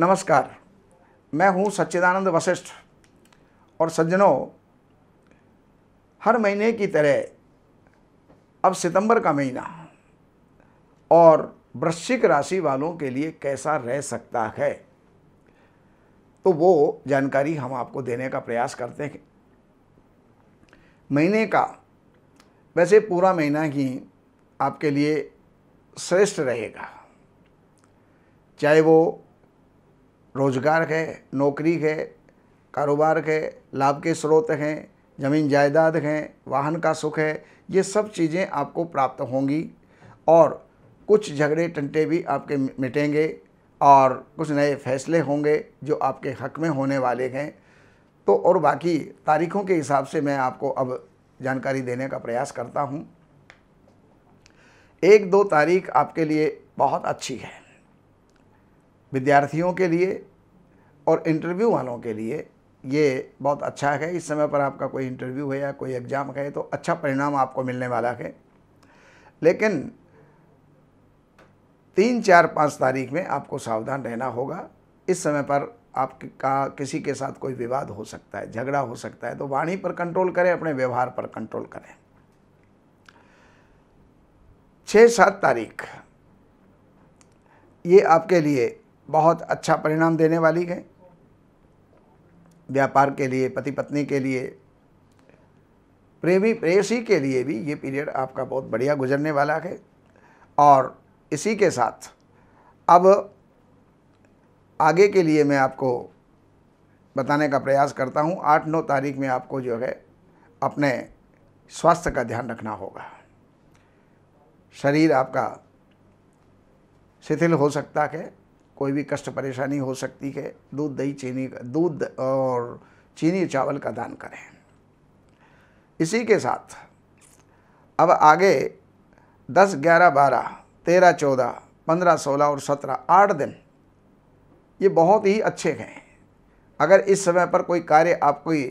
नमस्कार मैं हूं सच्चिदानंद वशिष्ठ और सज्जनों हर महीने की तरह अब सितंबर का महीना और वृश्चिक राशि वालों के लिए कैसा रह सकता है तो वो जानकारी हम आपको देने का प्रयास करते हैं महीने का वैसे पूरा महीना ही आपके लिए श्रेष्ठ रहेगा चाहे वो रोज़गार है नौकरी है कारोबार है लाभ के स्रोत हैं ज़मीन जायदाद हैं वाहन का सुख है ये सब चीज़ें आपको प्राप्त होंगी और कुछ झगड़े टंटे भी आपके मिटेंगे और कुछ नए फैसले होंगे जो आपके हक में होने वाले हैं तो और बाकी तारीखों के हिसाब से मैं आपको अब जानकारी देने का प्रयास करता हूँ एक दो तारीख आपके लिए बहुत अच्छी है विद्यार्थियों के लिए और इंटरव्यू वालों के लिए ये बहुत अच्छा है इस समय पर आपका कोई इंटरव्यू है या कोई एग्ज़ाम है तो अच्छा परिणाम आपको मिलने वाला है लेकिन तीन चार पाँच तारीख में आपको सावधान रहना होगा इस समय पर आपका किसी के साथ कोई विवाद हो सकता है झगड़ा हो सकता है तो वाणी पर कंट्रोल करें अपने व्यवहार पर कंट्रोल करें छः सात तारीख ये आपके लिए बहुत अच्छा परिणाम देने वाली है व्यापार के लिए पति पत्नी के लिए प्रेमी प्रेसी के लिए भी ये पीरियड आपका बहुत बढ़िया गुजरने वाला है और इसी के साथ अब आगे के लिए मैं आपको बताने का प्रयास करता हूँ आठ नौ तारीख में आपको जो है अपने स्वास्थ्य का ध्यान रखना होगा शरीर आपका शिथिल हो सकता है कोई भी कष्ट परेशानी हो सकती है दूध दही चीनी दूध और चीनी चावल का दान करें इसी के साथ अब आगे दस ग्यारह बारह तेरह चौदह पंद्रह सोलह और सत्रह आठ दिन ये बहुत ही अच्छे हैं अगर इस समय पर कोई कार्य आपकी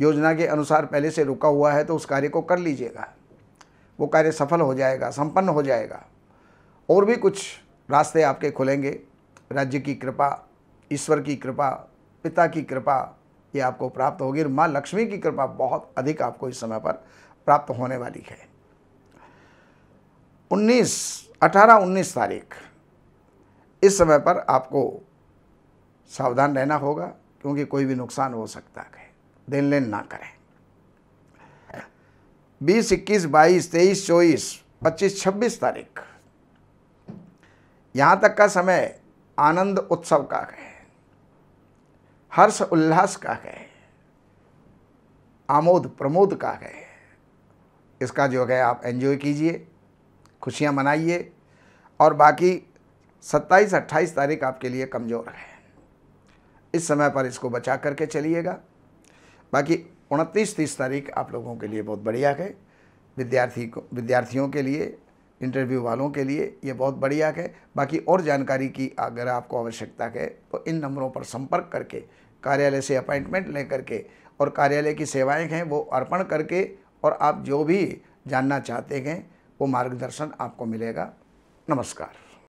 योजना के अनुसार पहले से रुका हुआ है तो उस कार्य को कर लीजिएगा वो कार्य सफल हो जाएगा संपन्न हो जाएगा और भी कुछ रास्ते आपके खुलेंगे राज्य की कृपा ईश्वर की कृपा पिता की कृपा ये आपको प्राप्त होगी और माँ लक्ष्मी की कृपा बहुत अधिक आपको इस समय पर प्राप्त होने वाली है 19 18 19 तारीख इस समय पर आपको सावधान रहना होगा क्योंकि कोई भी नुकसान हो सकता है देन लेन ना करें बीस इक्कीस बाईस तेईस चौबीस पच्चीस छब्बीस तारीख यहाँ तक का समय आनंद उत्सव का है हर्ष उल्लास का है आमोद प्रमोद का है इसका जो है आप एंजॉय कीजिए खुशियाँ मनाइए और बाकी 27 अट्ठाईस तारीख आपके लिए कमज़ोर है इस समय पर इसको बचा करके चलिएगा बाकी उनतीस तीस तारीख आप लोगों के लिए बहुत बढ़िया है विद्यार्थी को विद्यार्थियों के लिए इंटरव्यू वालों के लिए ये बहुत बढ़िया है बाकी और जानकारी की अगर आपको आवश्यकता है तो इन नंबरों पर संपर्क करके कार्यालय से अपॉइंटमेंट ले करके और कार्यालय की सेवाएं हैं वो अर्पण करके और आप जो भी जानना चाहते हैं वो मार्गदर्शन आपको मिलेगा नमस्कार